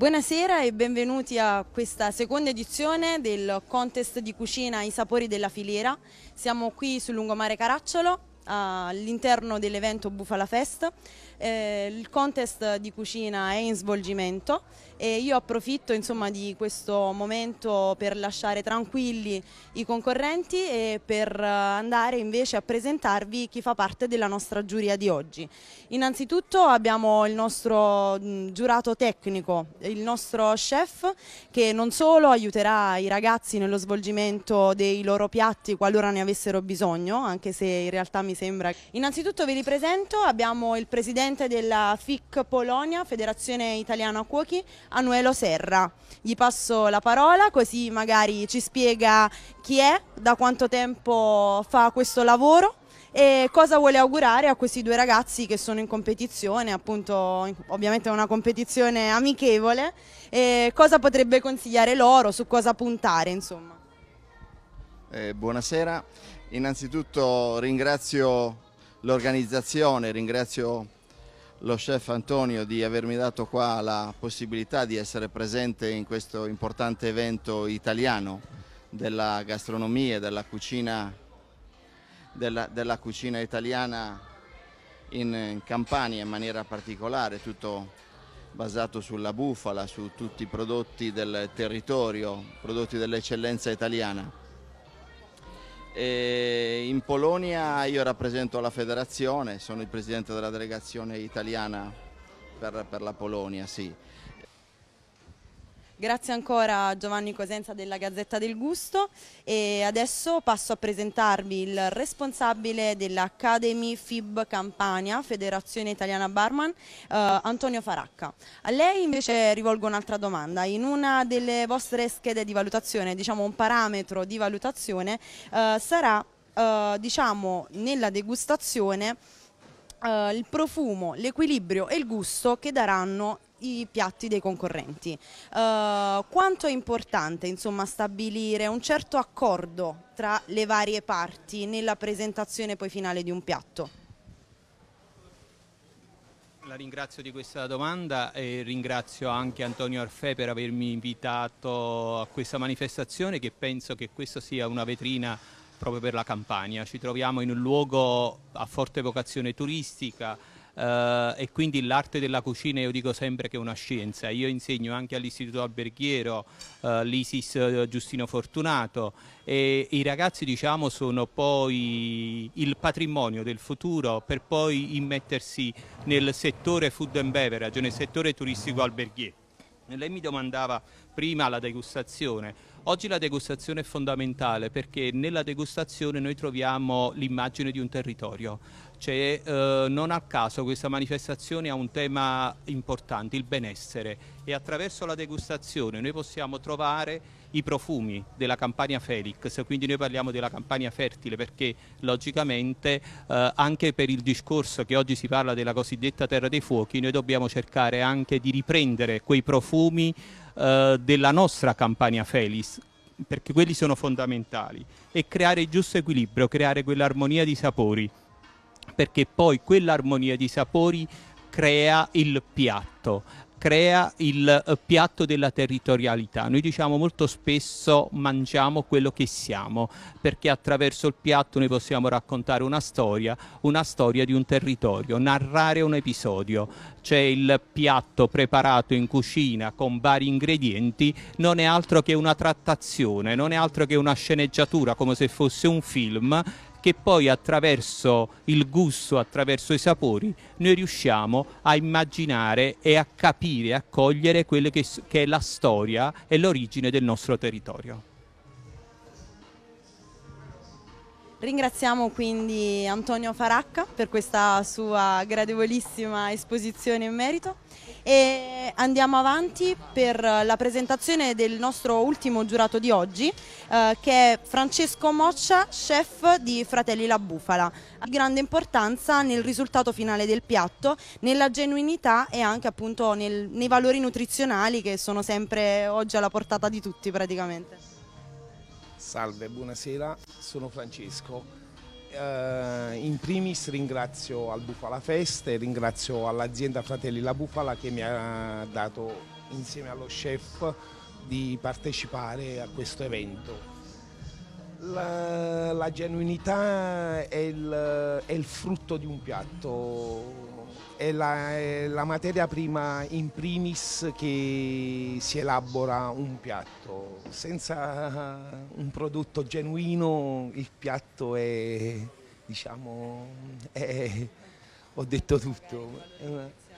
Buonasera e benvenuti a questa seconda edizione del contest di cucina I sapori della filiera. Siamo qui sul lungomare Caracciolo all'interno dell'evento Bufala Fest. Eh, il contest di cucina è in svolgimento e io approfitto insomma, di questo momento per lasciare tranquilli i concorrenti e per eh, andare invece a presentarvi chi fa parte della nostra giuria di oggi. Innanzitutto abbiamo il nostro mm, giurato tecnico, il nostro chef che non solo aiuterà i ragazzi nello svolgimento dei loro piatti qualora ne avessero bisogno, anche se in realtà mi sembra. Innanzitutto ve li presento, abbiamo il presidente della FIC Polonia, Federazione Italiana Cuochi, Anuelo Serra. Gli passo la parola così magari ci spiega chi è, da quanto tempo fa questo lavoro e cosa vuole augurare a questi due ragazzi che sono in competizione, appunto ovviamente è una competizione amichevole, e cosa potrebbe consigliare loro, su cosa puntare insomma. Eh, buonasera, innanzitutto ringrazio l'organizzazione, ringrazio lo chef Antonio di avermi dato qua la possibilità di essere presente in questo importante evento italiano della gastronomia e della cucina, della, della cucina italiana in, in Campania in maniera particolare, tutto basato sulla bufala, su tutti i prodotti del territorio, prodotti dell'eccellenza italiana. E in Polonia io rappresento la federazione, sono il presidente della delegazione italiana per, per la Polonia, sì. Grazie ancora a Giovanni Cosenza della Gazzetta del Gusto e adesso passo a presentarvi il responsabile dell'Academy FIB Campania, Federazione Italiana Barman, eh, Antonio Faracca. A lei invece rivolgo un'altra domanda. In una delle vostre schede di valutazione, diciamo un parametro di valutazione, eh, sarà eh, diciamo, nella degustazione eh, il profumo, l'equilibrio e il gusto che daranno i piatti dei concorrenti. Uh, quanto è importante insomma, stabilire un certo accordo tra le varie parti nella presentazione poi finale di un piatto? La ringrazio di questa domanda e ringrazio anche Antonio Arfè per avermi invitato a questa manifestazione che penso che questa sia una vetrina proprio per la Campania. Ci troviamo in un luogo a forte vocazione turistica, eh, e quindi l'arte della cucina io dico sempre che è una scienza. Io insegno anche all'Istituto Alberghiero, eh, l'Isis eh, Giustino Fortunato e i ragazzi diciamo sono poi il patrimonio del futuro per poi immettersi nel settore food and beverage, nel settore turistico alberghiero. Lei mi domandava prima la degustazione. Oggi la degustazione è fondamentale perché nella degustazione noi troviamo l'immagine di un territorio. Cioè, eh, non a caso questa manifestazione ha un tema importante, il benessere e attraverso la degustazione noi possiamo trovare i profumi della campagna Felix, quindi noi parliamo della campagna fertile perché logicamente eh, anche per il discorso che oggi si parla della cosiddetta terra dei fuochi noi dobbiamo cercare anche di riprendere quei profumi eh, della nostra campagna Felis, perché quelli sono fondamentali, e creare il giusto equilibrio, creare quell'armonia di sapori, perché poi quell'armonia di sapori crea il piatto crea il eh, piatto della territorialità. Noi diciamo molto spesso mangiamo quello che siamo, perché attraverso il piatto noi possiamo raccontare una storia, una storia di un territorio, narrare un episodio. C'è il piatto preparato in cucina con vari ingredienti, non è altro che una trattazione, non è altro che una sceneggiatura, come se fosse un film che poi attraverso il gusto, attraverso i sapori, noi riusciamo a immaginare e a capire, a cogliere quella che, che è la storia e l'origine del nostro territorio. Ringraziamo quindi Antonio Faracca per questa sua gradevolissima esposizione in merito e andiamo avanti per la presentazione del nostro ultimo giurato di oggi eh, che è Francesco Moccia, chef di Fratelli La Bufala. Di grande importanza nel risultato finale del piatto, nella genuinità e anche appunto nel, nei valori nutrizionali che sono sempre oggi alla portata di tutti praticamente. Salve, buonasera, sono Francesco. Eh, in primis ringrazio al Bufala Fest e ringrazio all'azienda Fratelli La Bufala che mi ha dato insieme allo chef di partecipare a questo evento. La, la genuinità è il, è il, frutto di un piatto, è la, è la materia prima in primis che si elabora un piatto. Senza un prodotto genuino il piatto è, diciamo, è, ho detto tutto.